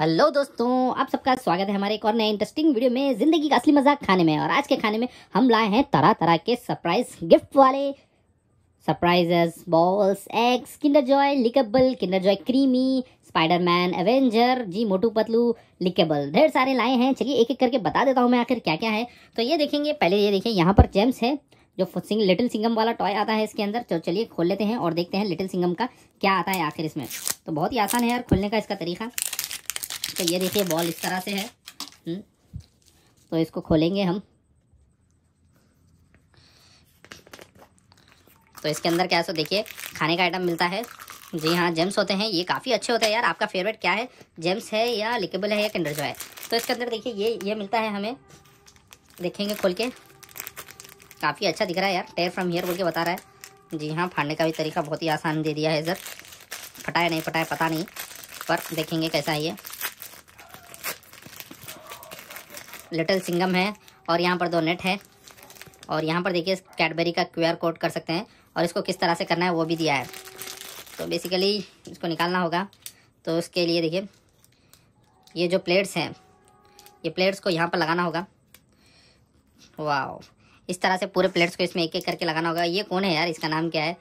Hello दोस्तों आप सबका स्वागत है हमारे एक और नए इंटरेस्टिंग वीडियो में जिंदगी का असली मजाक खाने में और आज के खाने में हम लाए हैं तरह तरह के सरप्राइज गिफ्ट वाले surprises balls eggs Kinder Joy likeable Kinder Joy creamy Spiderman Avenger जी मोटू पतलू लिकेबल ढेर सारे लाए हैं चलिए एक एक करके बता देता हूँ मैं आखिर क्या क्या है तो ये देखेंगे पहले ये देखें यहाँ पर जेम्स है जो सिंग लिटिल सिंगम वाला टॉय आता है इसके अंदर तो चलिए खोल लेते हैं और देखते हैं लिटिल सिंगम का क्या आता है आखिर इसमें तो बहुत ही आसान है यार खोलने का इसका तरीका तो ये देखिए बॉल इस तरह से है हुँ? हम्म, तो इसको खोलेंगे हम तो इसके अंदर क्या है सो देखिए खाने का आइटम मिलता है जी हाँ जेम्स होते हैं ये काफ़ी अच्छे होते हैं यार आपका फेवरेट क्या है जेम्स है या लिकेबल है या किंडर जो है तो इसके अंदर देखिए ये ये मिलता है हमें देखेंगे खोल के काफ़ी अच्छा दिख रहा है यार टेयर फ्रॉम हेयर बोल के बता रहा है जी हाँ फाड़ने का भी तरीका बहुत ही आसान दे दिया है सर फटाया नहीं फटाया पता नहीं पर देखेंगे कैसा है ये लिटिल सिंगम है और यहाँ पर दो नेट है और यहाँ पर देखिए कैडबेरी का क्यूआर कोड कर सकते हैं और इसको किस तरह से करना है वो भी दिया है तो बेसिकली इसको निकालना होगा तो उसके लिए देखिए ये जो प्लेट्स हैं ये प्लेट्स को यहाँ पर लगाना होगा वाह इस तरह से पूरे प्लेट्स को इसमें एक एक करके लगाना होगा ये कौन है यार इसका नाम क्या है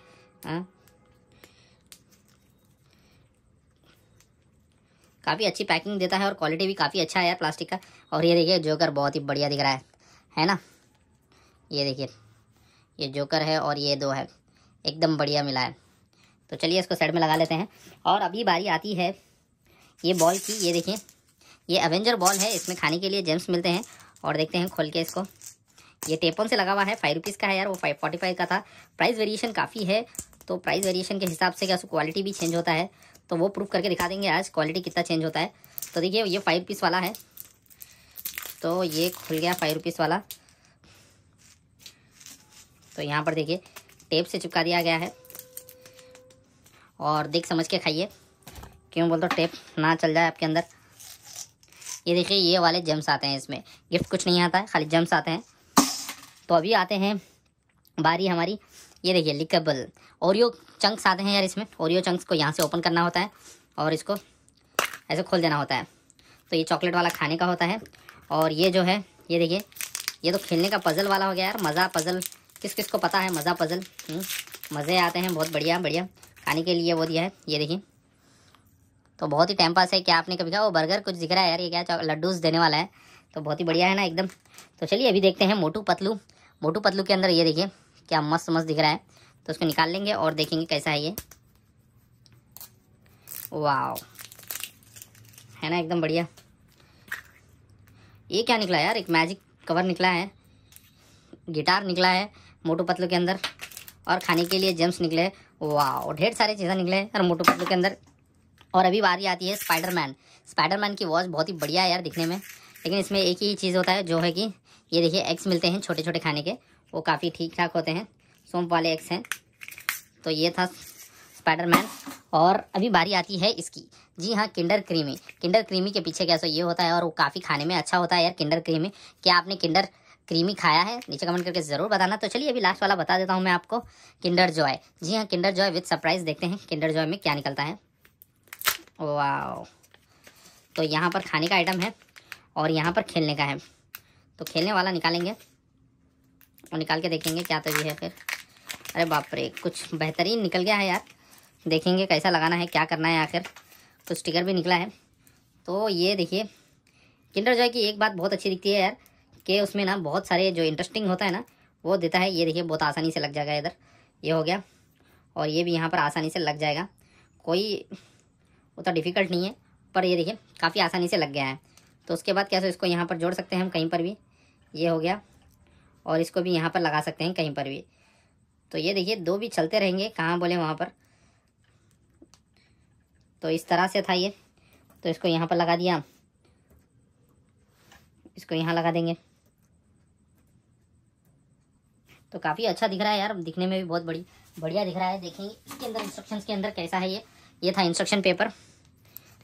हाँ? काफ़ी अच्छी पैकिंग देता है और क्वालिटी भी काफ़ी अच्छा है यार प्लास्टिक का और ये देखिए जोकर बहुत ही बढ़िया दिख रहा है है ना ये देखिए ये जोकर है और ये दो है एकदम बढ़िया मिला है तो चलिए इसको साइड में लगा लेते हैं और अभी बारी आती है ये बॉल की ये देखिए ये एवेंजर बॉल है इसमें खाने के लिए जेम्स मिलते हैं और देखते हैं खोल के इसको ये टेपन से लगा हुआ है फाइव रुपीज़ का है यार वो फाइव फोर्टी फाइव का था प्राइस वेरिएशन काफ़ी है तो प्राइस वेरिएशन के हिसाब से क्या उसको क्वालिटी भी चेंज होता है तो वो प्रूव करके दिखा देंगे आज क्वालिटी कितना चेंज होता है तो देखिए ये फाइव पीस वाला है तो ये खुल गया फाइव रुपीज़ वाला तो यहाँ पर देखिए टेप से चिपका दिया गया है और देख समझ के खाइए क्यों बोल टेप ना चल जाए आपके अंदर ये देखिए ये वाले जम्स आते हैं इसमें गिफ्ट कुछ नहीं आता है खाली जम्स आते हैं तो अभी आते हैं बारी हमारी ये देखिए लिकेबल ओरियो चंक्स आते हैं यार इसमें ओरियो चंक्स को यहाँ से ओपन करना होता है और इसको ऐसे खोल देना होता है तो ये चॉकलेट वाला खाने का होता है और ये जो है ये देखिए ये तो खेलने का पज़ल वाला हो गया यार मज़ा पज़ल किस किस को पता है मज़ा पज़ल मज़े आते हैं बहुत बढ़िया बढ़िया खाने के लिए वो दिया है ये देखिए तो बहुत ही टाइम पास है क्या आपने कभी कहा वो बर्गर कुछ दिख रहा है यार ये क्या लड्डूस देने वाला है तो बहुत ही बढ़िया है ना एकदम तो चलिए अभी देखते हैं मोटू पतलू मोटू पतलू के अंदर ये देखिए क्या मस्त मस्त दिख रहा है तो उसको निकाल लेंगे और देखेंगे कैसा है ये वाह है ना एकदम बढ़िया ये क्या निकला यार एक मैजिक कवर निकला है गिटार निकला है मोटू पतलू के अंदर और खाने के लिए जेम्स निकले वाह ढेर सारे चीज़ें निकले हैं और मोटू पतलू के अंदर और अभी बारी आती है स्पाइडरमैन स्पाइडरमैन की वॉच बहुत ही बढ़िया है यार दिखने में लेकिन इसमें एक ही चीज़ होता है जो है कि ये देखिए एग्स मिलते हैं छोटे छोटे खाने के वो काफ़ी ठीक ठाक होते हैं सोम्प वाले एग्स हैं तो ये था स्पाइडरमैन और अभी बारी आती है इसकी जी हाँ किंडर क्रीमी किंडर क्रीमी के पीछे कैसा ये होता है और वो काफ़ी खाने में अच्छा होता है यार किंडर क्रीमी क्या आपने किंडर क्रीमी खाया है नीचे कमेंट करके ज़रूर बताना तो चलिए अभी लास्ट वाला बता देता हूँ मैं आपको किंडर जॉय जी हाँ किंडर जॉय विथ सरप्राइज़ देखते हैं किंडर जॉय में क्या निकलता है वाओ तो यहाँ पर खाने का आइटम है और यहाँ पर खेलने का है तो खेलने वाला निकालेंगे और निकाल के देखेंगे क्या तो है फिर अरे बाप रे कुछ बेहतरीन निकल गया है यार देखेंगे कैसा लगाना है क्या करना है आखिर तो स्टिकर भी निकला है तो ये देखिए किंडर जॉय की एक बात बहुत अच्छी दिखती है यार कि उसमें ना बहुत सारे जो इंटरेस्टिंग होता है ना वो देता है ये देखिए बहुत आसानी से लग जाएगा इधर ये हो गया और ये भी यहाँ पर आसानी से लग जाएगा कोई उतना डिफ़िकल्ट नहीं है पर ये देखिए काफ़ी आसानी से लग गया है तो उसके बाद कैसे इसको यहाँ पर जोड़ सकते हैं हम कहीं पर भी ये हो गया और इसको भी यहाँ पर लगा सकते हैं कहीं पर भी तो ये देखिए दो भी चलते रहेंगे कहाँ बोले वहाँ पर तो इस तरह से था ये तो इसको यहाँ पर लगा दिया इसको यहाँ लगा देंगे तो काफ़ी अच्छा दिख रहा है यार दिखने में भी बहुत बड़ी बढ़िया दिख रहा है देखेंगे इसके अंदर इंस्ट्रक्शंस के अंदर कैसा है ये ये था इंस्ट्रक्शन पेपर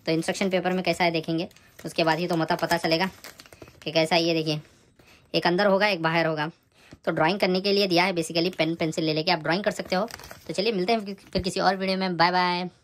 तो इंस्ट्रक्शन पेपर में कैसा है देखेंगे उसके बाद ही तो मता मतलब पता चलेगा कि कैसा है ये देखिए एक अंदर होगा एक बाहर होगा तो ड्राइंग करने के लिए दिया है बेसिकली पेन पेंसिल ले लेके आप ड्राइंग कर सकते हो तो चलिए मिलते हैं फिर किसी और वीडियो में बाय बाय